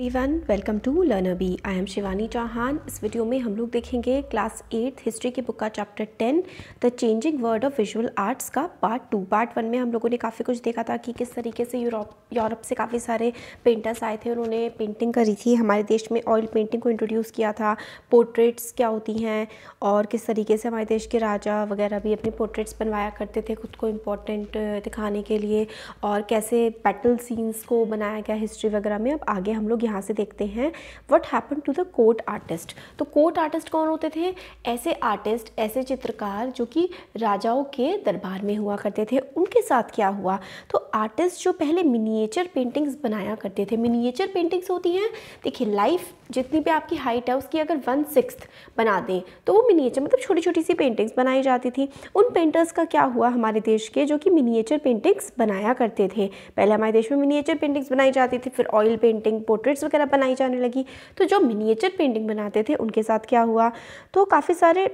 One welcome to learner B I am Shivani Chauhan इस video में हम लोग देखेंगे क्लास एट हिस्ट्री की बुक का chapter ten the changing world of visual arts का पार्ट टू पार्ट वन में हम लोगों ने काफ़ी कुछ देखा था कि किस तरीके से यूरोप यूरोप से काफ़ी सारे पेंटर्स आए थे उन्होंने पेंटिंग करी थी हमारे देश में ऑयल पेंटिंग को इंट्रोड्यूस किया था पोर्ट्रेट्स क्या होती हैं और किस तरीके से हमारे देश के राजा वगैरह भी अपने पोर्ट्रेट्स बनवाया करते थे खुद को इम्पोर्टेंट दिखाने के लिए और कैसे बैटल सीन्स को बनाया गया हिस्ट्री वगैरह में अब आगे हम लोग यहाँ से देखते हैं what happen to the court artist तो कोट आर्टिस्ट कौन होते थे ऐसे आर्टिस्ट ऐसे चित्रकार जो कि राजाओं के दरबार में हुआ करते थे उनके साथ क्या हुआ तो आर्टिस्ट जो पहले मिनिएचर पेंटिंग्स बनाया करते थे मिनिएचर पेंटिंग्स होती हैं देखिए लाइफ जितनी भी आपकी हाइट है उसकी अगर वन सिक्स बना दें तो वो मिनिएचर मतलब छोटी छोटी सी पेंटिंग्स बनाई जाती थी उन पेंटर्स का क्या हुआ हमारे देश के जो कि मिनिएचर पेंटिंग्स बनाया करते थे पहले हमारे देश में मिनिएचर पेंटिंग्स बनाई जाती थी फिर ऑयल पेंटिंग पोर्ट्रेट्स वगैरह बनाई जाने लगी तो जो मिनिएचर पेंटिंग बनाते थे उनके साथ क्या हुआ तो काफ़ी सारे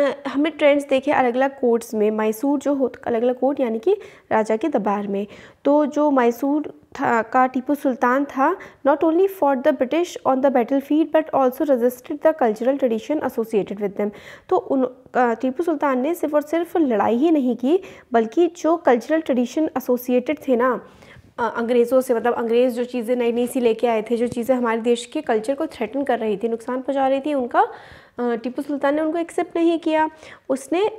हमने ट्रेंड्स देखे अलग अलग कोर्ट्स में मैसूर जो हो अलग अलग कोर्ट यानी कि राजा के दरबार में तो जो मैसूर था का टीपू सुल्तान था not only for the British on the battle field but also registered the cultural tradition associated with them तो उन टीपू सुल्तान ने सिर्फ और सिर्फ लड़ाई ही नहीं की बल्कि जो कल्चरल ट्रेडिशन एसोसिएटेड थे ना अंग्रेज़ों से मतलब अंग्रेज़ जो चीज़ें नई नई सी लेके आए थे जो चीज़ें हमारे देश के कल्चर को थ्रेटन कर रही थी नुकसान पहुंचा रही थी उनका टीपू सुल्तान ने उनको एक्सेप्ट नहीं किया उसने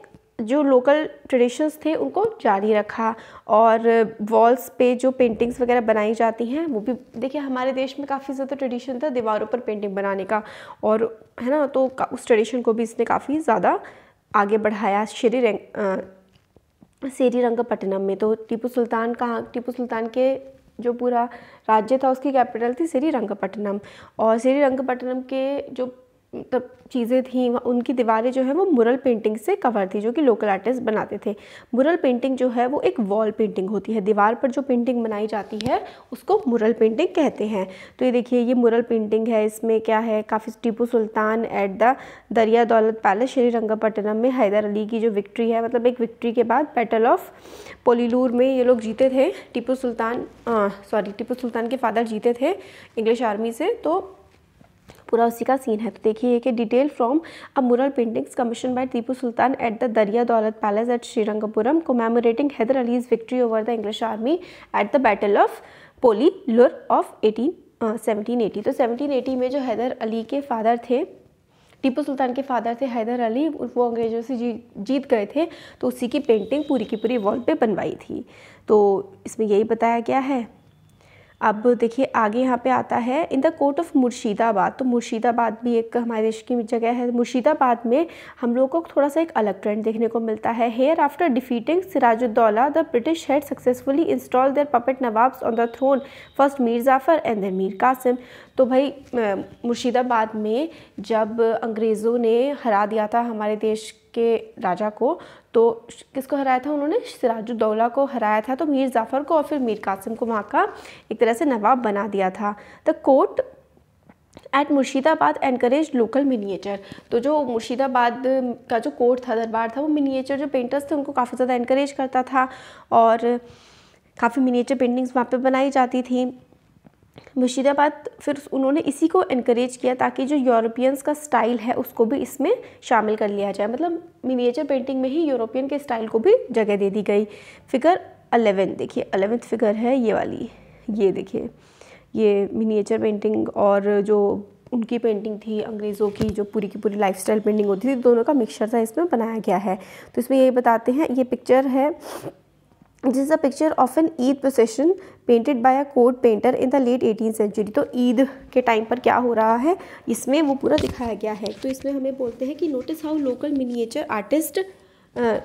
जो लोकल ट्रेडिशंस थे उनको जारी रखा और वॉल्स पे जो पेंटिंग्स वगैरह बनाई जाती हैं वो भी देखिए हमारे देश में काफ़ी ज़्यादा ट्रेडिशन था दीवारों पर पेंटिंग बनाने का और है ना तो उस ट्रेडिशन को भी इसने काफ़ी ज़्यादा आगे बढ़ाया श्री रंग सेरी रंगपट्टनम में तो टीपू सुल्तान कहाँ टीपू सुल्तान के जो पूरा राज्य था उसकी कैपिटल थी श्री रंगपट्टनम और श्री रंगपट्टनम के जो तब तो चीज़ें थी उनकी दीवारें जो है वो मुरल पेंटिंग से कवर थी जो कि लोकल आर्टिस्ट बनाते थे मुरल पेंटिंग जो है वो एक वॉल पेंटिंग होती है दीवार पर जो पेंटिंग बनाई जाती है उसको मुरल पेंटिंग कहते हैं तो ये देखिए ये मुरल पेंटिंग है इसमें क्या है काफ़ी Tipu Sultan at the Daria Daulat palace Srirangapatnam में हैदर अली की जो विक्ट्री है मतलब एक विक्ट्री के बाद बैटल ऑफ पोलीलूर में ये लोग जीते थे टीपू सुल्तान सॉरी टीपू सुल्तान के फादर जीते थे इंग्लिश आर्मी से तो पूरा उसी का सीन है तो देखिए कि detail from a mural paintings commission by Tipu Sultan at the Daria Daulat palace at Srirangapuram commemorating Haidar Ali's victory over the English army at the battle of Pollilur of eighteen seventeen eighty तो सेवनटीन एटी में जो हैदर अली के फादर थे टीपू सुल्तान के फादर थे हैदर अली वो अंग्रेज़ों से जीत गए थे तो उसी की पेंटिंग पूरी की पूरी वॉल पे बनवाई थी तो इसमें यही बताया गया है अब देखिए आगे यहाँ पे आता है in the court of Murshidabad तो मुर्शिदाबाद भी एक हमारे देश की जगह है मुर्शिदाबाद में हम लोगों को थोड़ा सा एक अलग ट्रेंड देखने को मिलता है here after defeating Sirajuddaula the British had successfully install their puppet nawabs on the throne first Mir Jafar and then Mir Qasim तो भाई मुर्शिदाबाद में जब अंग्रेज़ों ने हरा दिया था हमारे देश के राजा को तो किसको हराया था उन्होंने सिराजुद्दौला को हराया था तो मीर जाफ़र को और फिर मीर कासिम को वहाँ का एक तरह से नवाब बना दिया था the court at Murshidabad encourage local miniature तो जो मुर्शिदाबाद का जो कोर्ट था दरबार था वो मिनिएचर जो पेंटर्स थे उनको काफ़ी ज़्यादा इनक्रेज करता था और काफ़ी मिनिएचर पेंटिंग्स वहाँ पे बनाई जाती थी मुर्शिदाबाद फिर उन्होंने इसी को इनक्रेज किया ताकि जो यूरोपियंस का स्टाइल है उसको भी इसमें शामिल कर लिया जाए मतलब मिनिएचर पेंटिंग में ही यूरोपियन के स्टाइल को भी जगह दे दी गई फिगर अलेवन देखिए अलेवेंथ फिगर है ये वाली ये देखिए ये मिनिएचर पेंटिंग और जो उनकी पेंटिंग थी अंग्रेज़ों की जो पूरी की पूरी लाइफ पेंटिंग होती थी दोनों का मिक्सचर था इसमें बनाया गया है तो इसमें ये बताते हैं ये पिक्चर है जिस a picture of an Eid procession painted by a court painter in the late eighteen century तो ईद के टाइम पर क्या हो रहा है इसमें वो पूरा दिखाया गया है तो इसमें हमें बोलते हैं कि notice how local miniature artist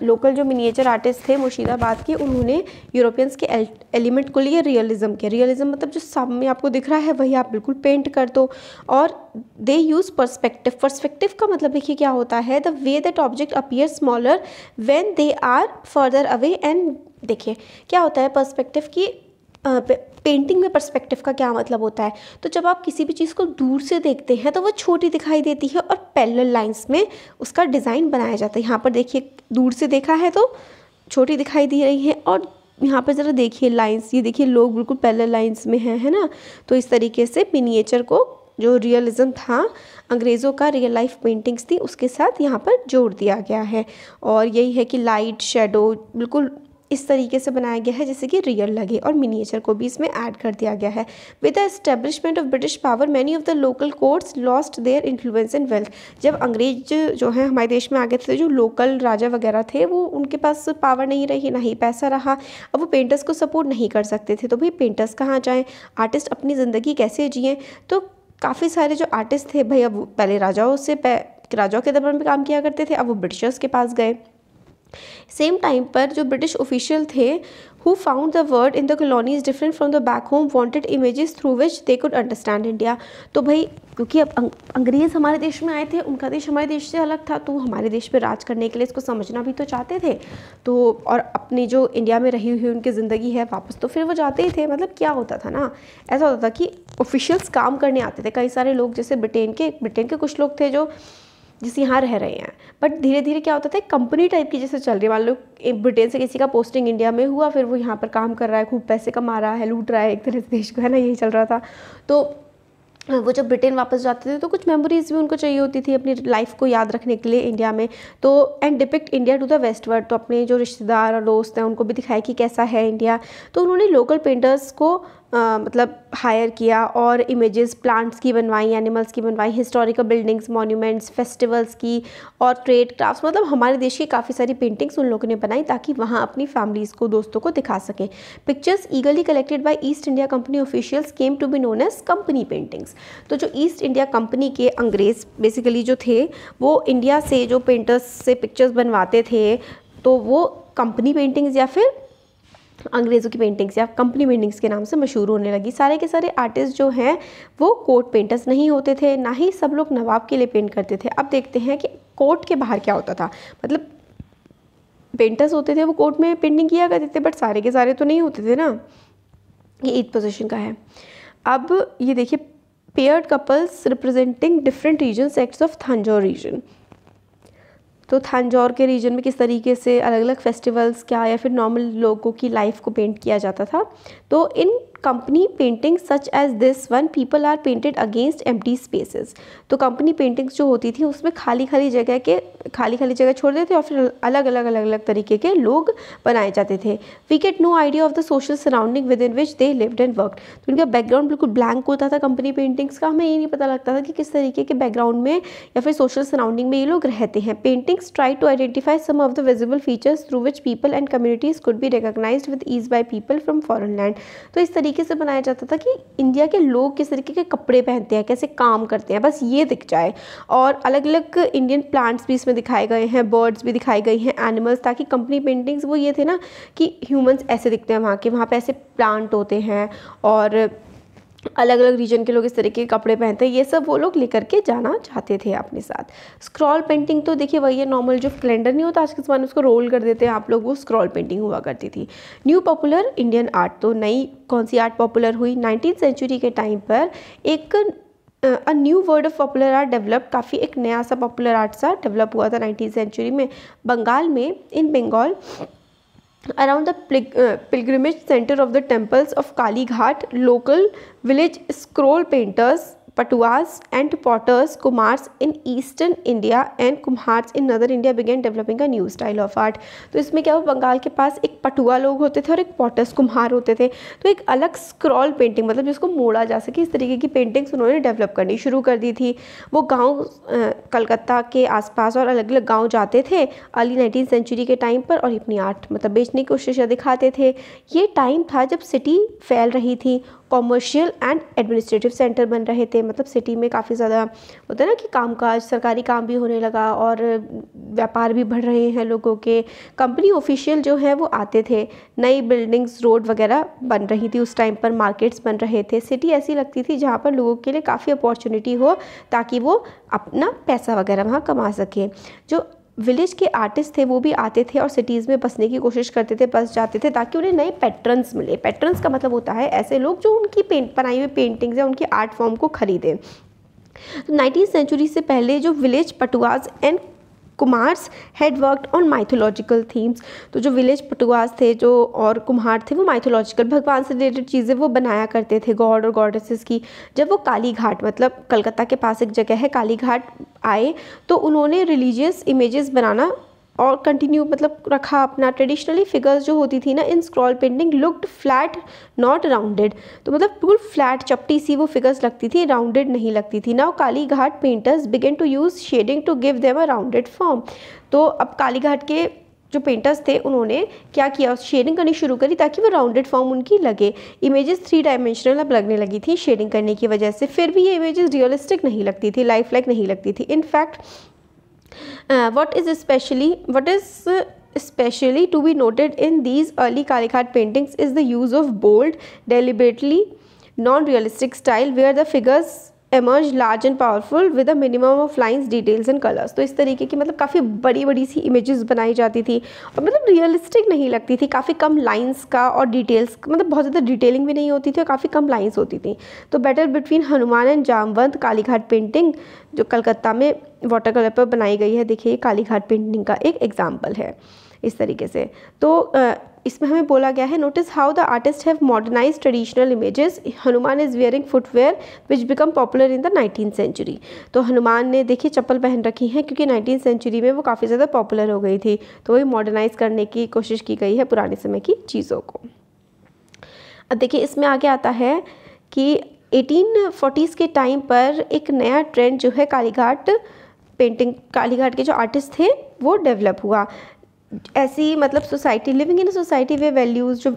local जो मिनिएचर आर्टिस्ट थे मुर्शिदाबाद के उन्होंने यूरोपियंस के एल, एलिमेंट को लिए रियलिज्म के रियलिज्म मतलब जो सामने आपको दिख रहा है वही आप बिल्कुल पेंट कर दो और दे यूज़ पर्सपेक्टिव पर्सपेक्टिव का मतलब देखिए क्या होता है the way that object appear smaller when they are further away and देखिए क्या होता है पर्सपेक्टिव की पेंटिंग में पर्सपेक्टिव का क्या मतलब होता है तो जब आप किसी भी चीज़ को दूर से देखते हैं तो वो छोटी दिखाई देती है और पैरेलल लाइंस में उसका डिज़ाइन बनाया जाता है यहाँ पर देखिए दूर से देखा है तो छोटी दिखाई दे रही है और यहाँ पर ज़रा देखिए लाइंस ये देखिए लोग बिल्कुल पैरेलल लाइंस में हैं है ना तो इस तरीके से मिनिएचर को जो रियलिज़म था अंग्रेज़ों का रियल लाइफ पेंटिंग्स थी उसके साथ यहाँ पर जोड़ दिया गया है और यही है कि लाइट शेडो बिल्कुल इस तरीके से बनाया गया है जैसे कि रियल लगे और मिनिएचर को भी इसमें ऐड कर दिया गया है with the establishment of British power many of the local courts lost their influence and wealth जब अंग्रेज जो है हमारे देश में आ गए थे जो लोकल राजा वगैरह थे वो उनके पास पावर नहीं रही ना ही पैसा रहा अब वो पेंटर्स को सपोर्ट नहीं कर सकते थे तो भाई पेंटर्स कहाँ जाएँ आर्टिस्ट अपनी ज़िंदगी कैसे जिए तो काफ़ी सारे जो आर्टिस्ट थे भाई अब पहले राजाओं से राजाओं के दरबार में काम किया करते थे अब वो ब्रिटिशर्स के पास गए सेम टाइम पर जो ब्रिटिश ऑफिशियल थे who found the world in the colonies different from the back home wanted images through which they could understand India तो भाई क्योंकि अब अंग्रेज़ हमारे देश में आए थे उनका देश हमारे देश से अलग था तो हमारे देश पर राज करने के लिए इसको समझना भी तो चाहते थे तो और अपनी जो इंडिया में रही हुई उनकी ज़िंदगी है वापस तो फिर वो जाते ही थे मतलब क्या होता था ना ऐसा होता था कि ऑफिशियल्स काम करने आते थे कई सारे लोग जैसे ब्रिटेन के ब्रिटेन के कुछ लोग थे जो जिस यहाँ रह रहे हैं बट धीरे धीरे क्या होता था कंपनी टाइप की जैसे चल रही है मान लो ब्रिटेन से किसी का पोस्टिंग इंडिया में हुआ फिर वो यहाँ पर काम कर रहा है खूब पैसे कमा रहा है लूट रहा है एक तरह से देश को है ना यही चल रहा था तो हाँ, वो जब ब्रिटेन वापस जाते थे तो कुछ मेमोरीज भी उनको चाहिए होती थी अपनी लाइफ को याद रखने के लिए इंडिया में तो and depict India to the west world तो अपने जो रिश्तेदार और दोस्त हैं उनको भी दिखाया कि कैसा है इंडिया तो उन्होंने लोकल पेंटर्स को मतलब हायर किया और इमेजेस प्लांट्स की बनवाई एनिमल्स की बनवाई हिस्टोरिकल बिल्डिंग्स मॉन्यूमेंट्स फेस्टिवल्स की और ट्रेड क्राफ्ट्स मतलब हमारे देश की काफ़ी सारी पेंटिंग्स उन लोगों ने बनाई ताकि वहाँ अपनी फैमिलीज़ को दोस्तों को दिखा सकें pictures eagerly collected by East India Company officials came to be known as company paintings तो जो ईस्ट इंडिया कंपनी के अंग्रेज़ बेसिकली जो थे वो इंडिया से जो पेंटर्स से पिक्चर्स बनवाते थे तो वो कंपनी पेंटिंग्स या फिर अंग्रेज़ों की पेंटिंग्स या कंपनी पेंटिंग्स के नाम से मशहूर होने लगी सारे के सारे आर्टिस्ट जो हैं वो कोर्ट पेंटर्स नहीं होते थे ना ही सब लोग नवाब के लिए पेंट करते थे अब देखते हैं कि कोर्ट के बाहर क्या होता था मतलब पेंटर्स होते थे वो कोर्ट में पेंटिंग किया करते थे बट सारे के सारे तो नहीं होते थे ना ये एथ पोजिशन का है अब ये देखिए paired couples representing different region sects of Tanjore region तो थानजौर के रीजन में किस तरीके से अलग अलग फेस्टिवल्स क्या या फिर नॉर्मल लोगों की लाइफ को पेंट किया जाता था तो in company painting such as this one people are painted against empty spaces तो कंपनी पेंटिंग्स जो होती थी उसमें खाली खाली जगह के खाली खाली जगह छोड़ देते और फिर अलग अलग अलग अलग तरीके के लोग बनाए जाते थे we get no idea of the social surrounding within which they lived and work तो उनका बैकग्राउंड बिल्कुल ब्लैंक होता था कंपनी पेंटिंग्स का हमें ये नहीं पता लगता था कि किस तरीके के बैकग्राउंड में या फिर सोशल सराउंडिंग में ये लोग रहते हैं paintings try to identify some of the visible features through which people and communities could be recognise with ease by people from foreign land तो इस तरीके से बनाया जाता था कि इंडिया के लोग किस तरीके के कपड़े पहनते हैं कैसे काम करते हैं बस ये दिख जाए और अलग अलग इंडियन प्लांट्स भी इसमें दिखाए गए हैं बर्ड्स भी दिखाई गई हैं एनिमल्स ताकि कंपनी पेंटिंग्स वो ये थे ना कि ह्यूमन्स ऐसे दिखते हैं वहाँ के वहाँ पर ऐसे प्लांट होते हैं और अलग अलग रीजन के लोग इस तरीके के कपड़े पहनते हैं ये सब वो लोग लेकर के जाना चाहते थे अपने साथ स्क्रॉल पेंटिंग तो देखिए वही है नॉर्मल जो कैलेंडर नहीं होता आज के ज़माने उसको रोल कर देते हैं आप लोग वो स्क्रॉल पेंटिंग हुआ करती थी न्यू पॉपुलर इंडियन आर्ट तो नई कौन सी आर्ट पॉपुलर हुई नाइनटीन सेंचुरी के टाइम पर एक a new world of popular art develop काफ़ी एक नया सा पॉपुलर आर्ट सा डेवलप हुआ था नाइनटीन सेंचुरी में बंगाल में in Bengal around the uh, pilgrimage center of the temples of Ghat, local village scroll painters patuas and potters kumors in eastern India and kumhars in northern India began developing a new style of art तो इसमें क्या हुआ बंगाल के पास एक पटुआ लोग होते थे और एक पॉटर्स कुम्हार होते थे तो एक अलग स्क्रॉल पेंटिंग मतलब जिसको मोड़ा जा सके इस तरीके की पेंटिंग्स उन्होंने डेवलप करनी शुरू कर दी थी वो गाँव कलकत्ता के आसपास और अलग अलग गाँव जाते थे अर्ली नाइनटीन सेंचुरी के टाइम पर और अपनी आर्ट मतलब बेचने की कोशिशें दिखाते थे ये टाइम था जब सिटी फैल रही थी कॉमर्शियल एंड एडमिनिस्ट्रेटिव सेंटर बन रहे थे मतलब सिटी में काफ़ी ज़्यादा होता है ना कि कामकाज सरकारी काम भी होने लगा और व्यापार भी बढ़ रहे हैं लोगों के कंपनी ऑफिशियल जो है वो आते थे नई बिल्डिंग्स रोड वगैरह बन रही थी उस टाइम पर मार्केट्स बन रहे थे सिटी ऐसी लगती थी जहाँ पर लोगों के लिए काफ़ी अपॉर्चुनिटी हो ताकि वो अपना पैसा वगैरह वहाँ कमा सकें जो विलेज के आर्टिस्ट थे वो भी आते थे और सिटीज़ में बसने की कोशिश करते थे बस जाते थे ताकि उन्हें नए पैटर्न्स मिले पैटर्न्स का मतलब होता है ऐसे लोग जो उनकी पेंट बनाई हुई पेंटिंग्स या उनकी आर्ट फॉर्म को खरीदें नाइनटीन सेंचुरी से पहले जो village patuas and kumors had worked on mythological themes तो जो विलेज पटुआस थे जो और कुम्हार थे वो माइथोलॉजिकल भगवान से रिलेटेड चीज़ें वो बनाया करते थे गॉड और गॉडेसेस की जब वो काली घाट मतलब कलकत्ता के पास एक जगह है काली घाट आए तो उन्होंने रिलीजियस इमेजेस बनाना और कंटिन्यू मतलब रखा अपना ट्रेडिशनली फिगर्स जो होती थी ना in scroll painting looked flat not rounded तो मतलब बिल्कुल फ्लैट चपटी सी वो फिगर्स लगती थी राउंडेड नहीं लगती थी ना Kalighat painters began to use shading to give them a rounded form तो अब काली घाट के जो पेंटर्स थे उन्होंने क्या किया शेडिंग करनी शुरू करी ताकि वो राउंडेड फॉर्म उनकी लगे इमेजेस थ्री डायमेंशनल अब लगने लगी थी शेडिंग करने की वजह से फिर भी ये इमेजेस रियलिस्टिक नहीं लगती थी लाइफ लाइक नहीं लगती थी in fact Uh, what is especially what is uh, especially to be noted in these early Kalikhat paintings is the use of bold, deliberately non-realistic style where the figures emerge large and powerful with a minimum of lines details and colours तो इस तरीके की मतलब काफ़ी बड़ी बड़ी सी images बनाई जाती थी और मतलब रियलिस्टिक नहीं लगती थी काफ़ी कम लाइन्स का और डिटेल्स मतलब बहुत ज़्यादा डिटेलिंग भी नहीं होती थी और काफ़ी कम लाइन्स होती थी तो battle between Hanuman and Jamwant Kalighat painting जो कलकत्ता में वाटर कलर पर बनाई गई है देखिए कालीघाट पेंटिंग का एक एग्जाम्पल है इस तरीके से तो इसमें हमें बोला गया है notice how the artist have modernise traditional images Hanuman is wearing footwear which become popular in the nineteen century तो हनुमान ने देखिए चप्पल पहन रखी हैं क्योंकि नाइनटीन सेंचुरी में वो काफ़ी ज़्यादा पॉपुलर हो गई थी तो वही मॉडर्नाइज करने की कोशिश की गई है पुराने समय की चीज़ों को अब देखिए इसमें आगे आता है कि एटीन के टाइम पर एक नया ट्रेंड जो है कालीघाट पेंटिंग कालीघाट के जो आर्टिस्ट थे वो डेवलप हुआ ऐसी मतलब सोसाइटी लिविंग इन सोसाइटी वे वैल्यूज़ जो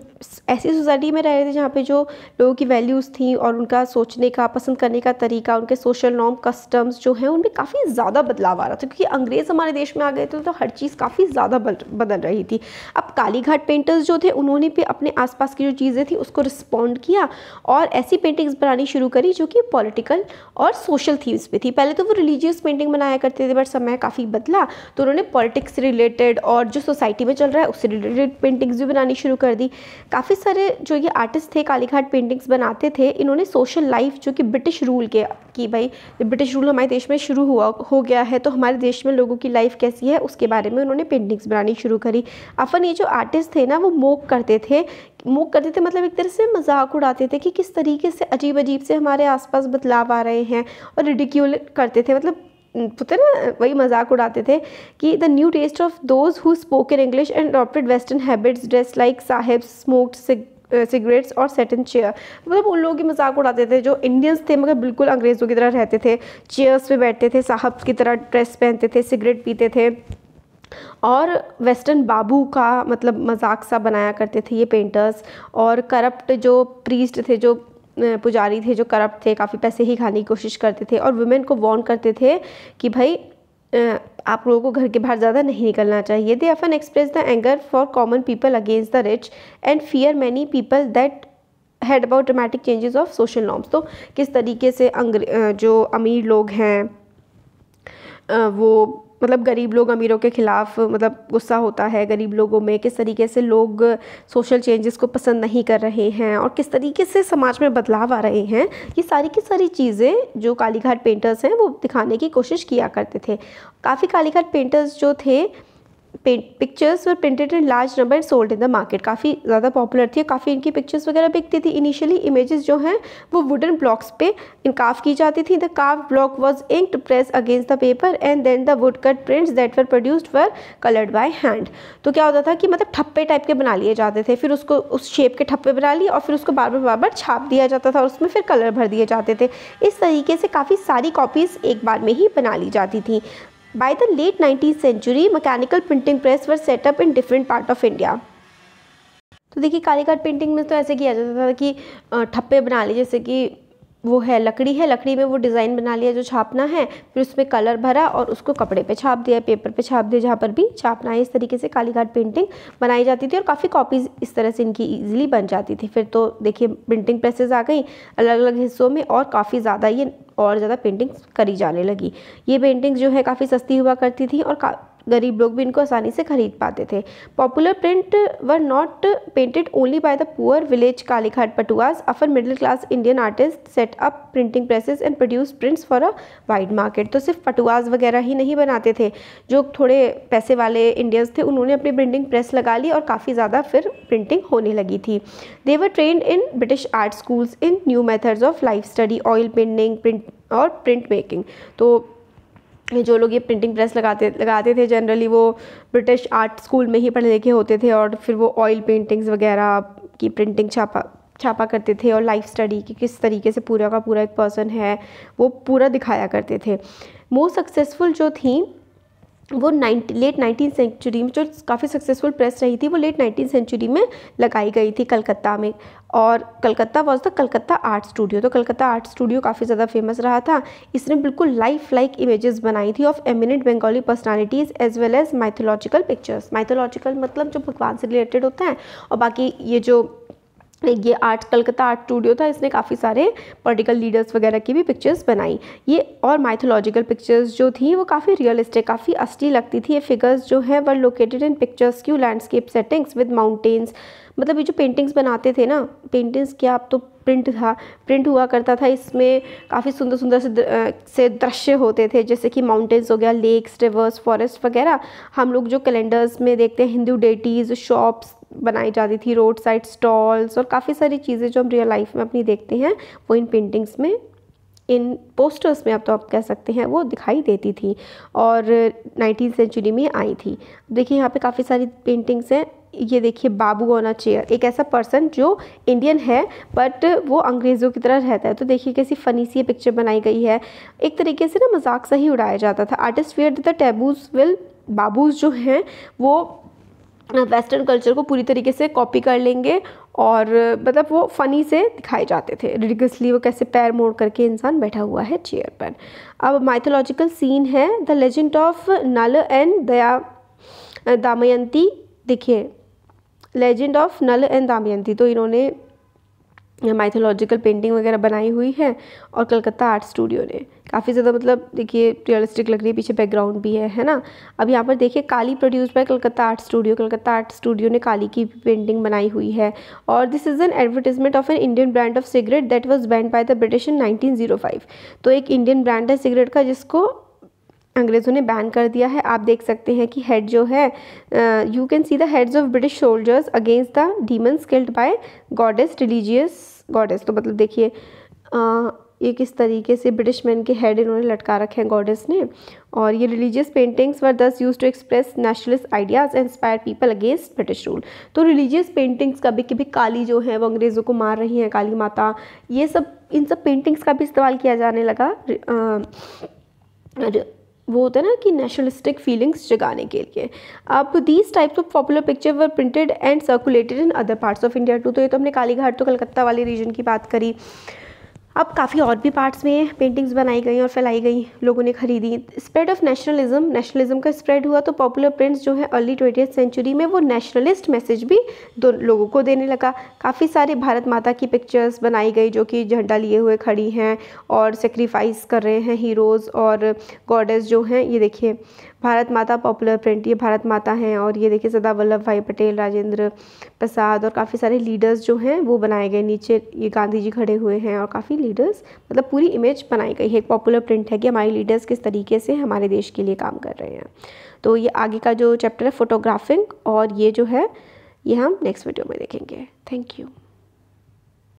ऐसी सोसाइटी में रह रहे थे जहाँ पे जो लोगों की वैल्यूज़ थी और उनका सोचने का पसंद करने का तरीका उनके सोशल नॉर्म कस्टम्स जो हैं उनमें काफ़ी ज़्यादा बदलाव आ रहा था क्योंकि अंग्रेज़ हमारे देश में आ गए थे तो हर चीज़ काफ़ी ज़्यादा बदल रही थी अब कालीघाट पेंटर्स जो थे उन्होंने भी अपने आसपास की जो चीज़ें थी उसको रिस्पॉन्ड किया और ऐसी पेंटिंग्स बनानी शुरू करी जो कि पॉलिटिकल और सोशल थीम्स पे थी पहले तो वो रिलीजियस पेंटिंग बनाया करते थे बट समय काफ़ी बदला तो उन्होंने पॉलिटिक्स रिलेटेड और जो सोसाइटी में चल रहा है उससे रिलेटेड पेंटिंग्स भी बनानी शुरू कर दी काफ़ी सारे जो ये आर्टिस्ट थे कालीघाट पेंटिंग्स बनाते थे इन्होंने सोशल लाइफ जो कि ब्रिटिश रूल के कि भाई ब्रिटिश रूल हमारे देश में शुरू हुआ हो गया है तो हमारे देश में लोगों की लाइफ कैसी है उसके बारे में उन्होंने पेंटिंग्स बनानी शुरू करी अफन ये जो आर्टिस्ट थे ना वो मोक करते थे मोक करते थे मतलब एक तरह से मजाक उड़ाते थे कि किस तरीके से अजीब अजीब से हमारे आसपास बदलाव आ रहे हैं और रिडिक्यूल करते थे मतलब पुते ना वही मजाक उड़ाते थे कि the new taste of those who spoke in English and adopted western habits dress like sahib smoked cigarettes और सेट इन चेयर मतलब उन लोगों की मजाक उड़ाते थे जो इंडियंस थे मगर बिल्कुल अंग्रेज़ों की तरह रहते थे चेयर्स पे बैठते थे साहब की तरह ड्रेस पहनते थे सिगरेट पीते थे और वेस्टर्न बाबू का मतलब मजाक सा बनाया करते थे ये पेंटर्स और करप्ट जो प्रीस्ट थे जो पुजारी थे जो करप्ट थे काफ़ी पैसे ही खाने की कोशिश करते थे और वुमेन को वॉर्न करते थे कि भाई आप लोगों को घर के बाहर ज़्यादा नहीं निकलना चाहिए they often express the anger for common people against the rich and fear many people that had about dramatic changes of social norms तो किस तरीके से अंग्रे जो अमीर लोग हैं वो मतलब गरीब लोग अमीरों के ख़िलाफ़ मतलब गुस्सा होता है गरीब लोगों में किस तरीके से लोग सोशल चेंजेस को पसंद नहीं कर रहे हैं और किस तरीके से समाज में बदलाव आ रहे हैं ये सारी की सारी चीज़ें जो कालीघाट पेंटर्स हैं वो दिखाने की कोशिश किया करते थे काफ़ी कालीघाट पेंटर्स जो थे pictures were printed in large number and sold in the market काफ़ी ज़्यादा पॉपुलर थी काफ़ी इनकी पिक्चर्स वगैरह बिकती थी इनिशियली इमेजेस जो हैं वो वुडन ब्लॉक्स पे इनकाफ की जाती थी द काव block was inked press against the paper and then the wood cut prints that were produced were coloured by hand तो क्या होता था कि मतलब ठप्पे टाइप के बना लिए जाते थे फिर उसको उस शेप के ठप्पे बना लिए और फिर उसको बार बार बार बार छाप दिया जाता था और उसमें फिर कलर भर दिए जाते थे इस तरीके से काफ़ी सारी कॉपीज़ एक बार में ही बना ली जाती थी By the late 19th century, mechanical printing press were set up in different part of India. तो देखिए कालीघाट पेंटिंग में तो ऐसे किया जाता था कि ठप्पे बना लिए जैसे कि वो है लकड़ी है लकड़ी में वो डिज़ाइन बना लिया जो छापना है फिर उसमें कलर भरा और उसको कपड़े पे छाप दिया पेपर पे छाप दिया जहाँ पर भी छापना है इस तरीके से कालीघाट पेंटिंग बनाई जाती थी और काफ़ी कॉपीज़ इस तरह से इनकी ईजिली बन जाती थी फिर तो देखिए प्रिंटिंग प्रेसेस आ गई अलग अलग हिस्सों में और काफ़ी ज़्यादा ये और ज़्यादा पेंटिंग्स करी जाने लगी ये पेंटिंग्स जो है काफ़ी सस्ती हुआ करती थी और गरीब लोग भी इनको आसानी से खरीद पाते थे popular print were not painted only by the poor village Kalighat patuas after middle class Indian artist set up printing presses and produce prints for a wide market तो सिर्फ पटुआस वगैरह ही नहीं बनाते थे जो थोड़े पैसे वाले इंडियंस थे उन्होंने अपनी प्रिंटिंग प्रेस लगा ली और काफ़ी ज़्यादा फिर प्रिंटिंग होने लगी थी they were trained in British art schools in new methods of life study oil painting print और प्रिंट मेकिंग तो जो लोग ये प्रिंटिंग प्रेस लगाते लगाते थे जनरली वो ब्रिटिश आर्ट स्कूल में ही पढ़े लिखे होते थे और फिर वो ऑयल पेंटिंग्स वगैरह की प्रिंटिंग छापा छापा करते थे और लाइफ स्टडी की किस तरीके से पूरा का पूरा एक पर्सन है वो पूरा दिखाया करते थे मोस्ट सक्सेसफुल जो थी वो नाइन्टी लेट नाइनटीन सेंचुरी में जो काफ़ी सक्सेसफुल प्रेस रही थी वो लेट नाइनटीन सेंचुरी में लगाई गई थी कलकत्ता में और Calcutta was the Calcutta art studio तो कलकत्ता आर्ट स्टूडियो काफ़ी ज़्यादा फेमस रहा था इसने बिल्कुल लाइफ लाइक इमेजेस बनाई थी of eminent Bengali personalities as well as mythological pictures mythological मतलब जो भगवान से रिलेटेड होता है और बाकी ये जो एक ये आर्ट कलकत्ता आर्ट स्टूडियो था इसने काफ़ी सारे पॉलिटिकल लीडर्स वगैरह की भी पिक्चर्स बनाई ये और माइथोलॉजिकल पिक्चर्स जो थी वो काफ़ी रियलिस्टिक काफ़ी असली लगती थी ये फिगर्स जो हैं were located in picturesque landscape settings with mountains मतलब ये जो पेंटिंग्स बनाते थे ना पेंटिंग्स क्या आप तो प्रिंट था प्रिंट हुआ करता था इसमें काफ़ी सुंदर सुंदर से से दृश्य होते थे जैसे कि माउंटेन्स हो गया लेक्स रिवर्स फॉरेस्ट वगैरह हम लोग जो कैलेंडर्स में देखते हैं हिंदू डेटीज़ शॉप्स बनाई जाती थी रोड साइड स्टॉल्स और काफ़ी सारी चीज़ें जो हम रियल लाइफ में अपनी देखते हैं वो इन पेंटिंग्स में इन पोस्टर्स में आप तो आप कह सकते हैं वो दिखाई देती थी और नाइनटीन सेंचुरी में आई थी देखिए यहाँ पे काफ़ी सारी पेंटिंग्स हैं ये देखिए बाबू ऑन अ चेयर एक ऐसा पर्सन जो इंडियन है बट वो अंग्रेज़ों की तरह रहता है तो देखिए कैसी फ़नी सी पिक्चर बनाई गई है एक तरीके से ना मजाक सही उड़ाया जाता था artist fear the taboos will babus जो हैं वो वेस्टर्न कल्चर को पूरी तरीके से कॉपी कर लेंगे और मतलब वो फ़नी से दिखाए जाते थे रिडिकसली वो कैसे पैर मोड़ करके इंसान बैठा हुआ है चेयर पर अब माइथोलॉजिकल सीन है the legend of Nal and दया दामयंती देखिए legend of Nal and Damayanti तो इन्होंने माइथोलॉजिकल पेंटिंग वगैरह बनाई हुई है और कलकत्ता आर्ट स्टूडियो ने काफ़ी ज़्यादा मतलब देखिए रियलिस्टिक लग रही है पीछे बैकग्राउंड भी है है ना अब यहाँ पर देखिए Kali produce by Calcutta art studio Calcutta art studio ने काली की पेंटिंग बनाई हुई है और this is an advertisement of an Indian brand of cigarette that was banned by the British in nineteen तो एक इंडियन ब्रांड है सिगरेट का जिसको अंग्रेज़ों ने बैन कर दिया है आप देख सकते हैं कि हेड जो है you can see the heads of British soldiers against the demon killed by goddess religious goddess तो मतलब देखिए ये किस तरीके से ब्रिटिश मैन के हेड इन्होंने लटका रखे हैं गॉडेस ने और ये religious paintings were thus used to express nationalist ideas and inspire people against British rule तो रिलीजियस पेंटिंग्स का भी कभी काली जो है वो अंग्रेज़ों को मार रही हैं काली माता ये सब इन सब पेंटिंग्स का भी इस्तेमाल किया जाने लगा आ, वो होता है ना कि नेशनलिस्टिक फीलिंग्स जगाने के लिए अब these types of popular picture were printed and circulated in other parts of India too तो ये तो हमने कालीघाट तो कलकत्ता वाले रीजन की बात करी अब काफ़ी और भी पार्ट्स में पेंटिंग्स बनाई गई और फैलाई गई लोगों ने खरीदी स्प्रेड ऑफ नेशनलिज्म नेशनलिज्म का स्प्रेड हुआ तो पॉपुलर प्रिंट्स जो है अर्ली ट्वेंटी सेंचुरी में वो नेशनलिस्ट मैसेज भी दो लोगों को देने लगा काफ़ी सारे भारत माता की पिक्चर्स बनाई गई जो कि झंडा लिए हुए खड़ी हैं और सेक्रीफाइस कर रहे हैं हीरोज़ और गॉडेस जो हैं ये देखिए भारत माता पॉपुलर प्रिंट ये भारत माता हैं और ये देखिए सरदार वल्लभ भाई पटेल राजेंद्र प्रसाद और काफ़ी सारे लीडर्स जो हैं वो बनाए गए नीचे ये गांधी जी खड़े हुए हैं और काफ़ी लीडर्स मतलब पूरी इमेज बनाई गई है एक पॉपुलर प्रिंट है कि हमारे लीडर्स किस तरीके से हमारे देश के लिए काम कर रहे हैं तो ये आगे का जो चैप्टर है फोटोग्राफिंग और ये जो है ये हम नेक्स्ट वीडियो में देखेंगे थैंक यू